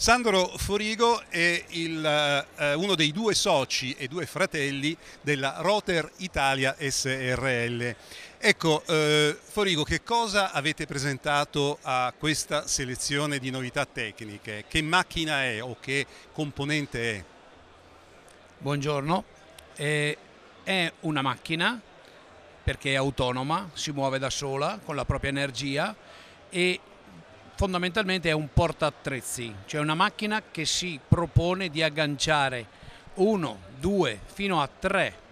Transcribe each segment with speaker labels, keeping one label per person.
Speaker 1: Sandro Forigo è il, eh, uno dei due soci e due fratelli della Roter Italia SRL. Ecco, eh, Forigo, che cosa avete presentato a questa selezione di novità tecniche? Che macchina è o che componente è? Buongiorno, eh, è una macchina perché è autonoma, si
Speaker 2: muove da sola con la propria energia e fondamentalmente è un porta attrezzi, cioè una macchina che si propone di agganciare uno, due, fino a tre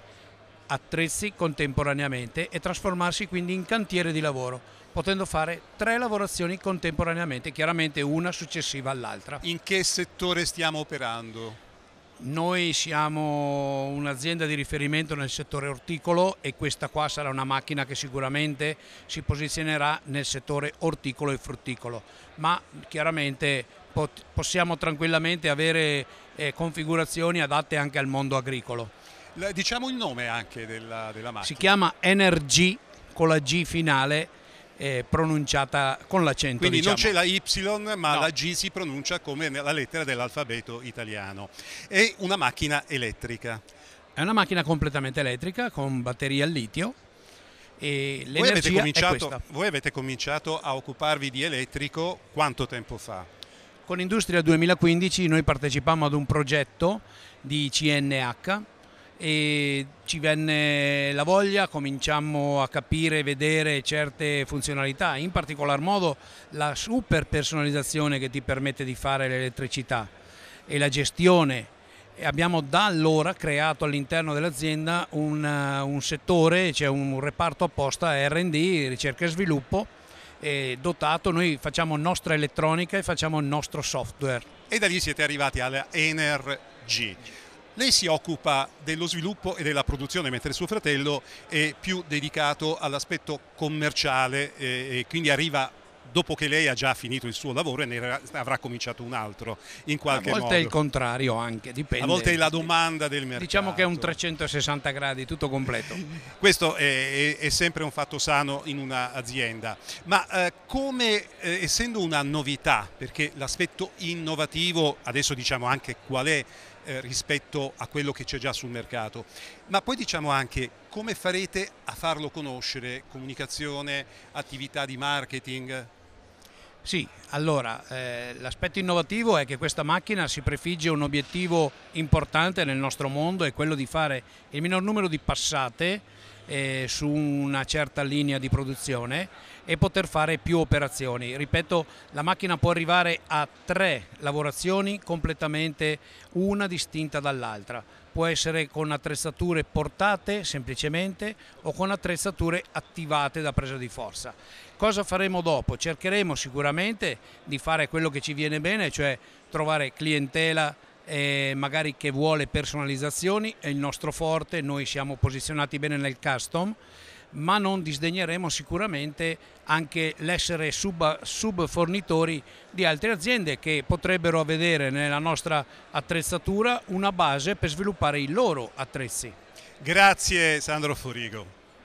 Speaker 2: attrezzi contemporaneamente e trasformarsi quindi in cantiere di lavoro, potendo fare tre lavorazioni contemporaneamente, chiaramente una successiva all'altra. In che settore stiamo operando? Noi siamo un'azienda di riferimento nel settore orticolo e questa qua sarà una macchina che sicuramente si posizionerà nel settore orticolo e frutticolo, ma chiaramente possiamo tranquillamente avere eh, configurazioni adatte anche al mondo agricolo.
Speaker 1: Diciamo il nome anche della, della macchina. Si
Speaker 2: chiama Energy con la G finale eh, pronunciata con l'accento. Quindi diciamo. non c'è la
Speaker 1: Y, ma no. la G si pronuncia come la lettera dell'alfabeto italiano. È una macchina elettrica.
Speaker 2: È una macchina completamente elettrica con batteria al litio. E l'energia voi avete,
Speaker 1: voi avete cominciato a occuparvi di elettrico quanto tempo fa?
Speaker 2: Con Industria 2015 noi partecipammo ad un progetto di CNH e ci venne la voglia, cominciammo a capire e vedere certe funzionalità, in particolar modo la super personalizzazione che ti permette di fare l'elettricità e la gestione. E abbiamo da allora creato all'interno dell'azienda un, uh, un, settore, cioè un reparto apposta RD, ricerca e sviluppo, e dotato, noi facciamo nostra elettronica e facciamo il nostro software.
Speaker 1: E da lì siete arrivati alla Energy. Lei si occupa dello sviluppo e della produzione, mentre suo fratello è più dedicato all'aspetto commerciale eh, e quindi arriva dopo che lei ha già finito il suo lavoro e ne avrà cominciato un altro in qualche modo. A volte modo. è il contrario anche, dipende. A volte è la domanda del mercato. Diciamo che è un 360 gradi, tutto completo. Questo è, è, è sempre un fatto sano in un'azienda, ma eh, come eh, essendo una novità, perché l'aspetto innovativo, adesso diciamo anche qual è eh, rispetto a quello che c'è già sul mercato. Ma poi diciamo anche come farete a farlo conoscere, comunicazione, attività di marketing? Sì, allora eh,
Speaker 2: l'aspetto innovativo è che questa macchina si prefigge un obiettivo importante nel nostro mondo, è quello di fare il minor numero di passate eh, su una certa linea di produzione e poter fare più operazioni. Ripeto, la macchina può arrivare a tre lavorazioni completamente una distinta dall'altra. Può essere con attrezzature portate semplicemente o con attrezzature attivate da presa di forza. Cosa faremo dopo? Cercheremo sicuramente di fare quello che ci viene bene, cioè trovare clientela eh, magari che vuole personalizzazioni, è il nostro forte, noi siamo posizionati bene nel custom, ma non disdegneremo sicuramente anche l'essere sub, subfornitori di altre aziende che potrebbero vedere nella nostra attrezzatura una base per sviluppare i loro attrezzi. Grazie Sandro Forigo.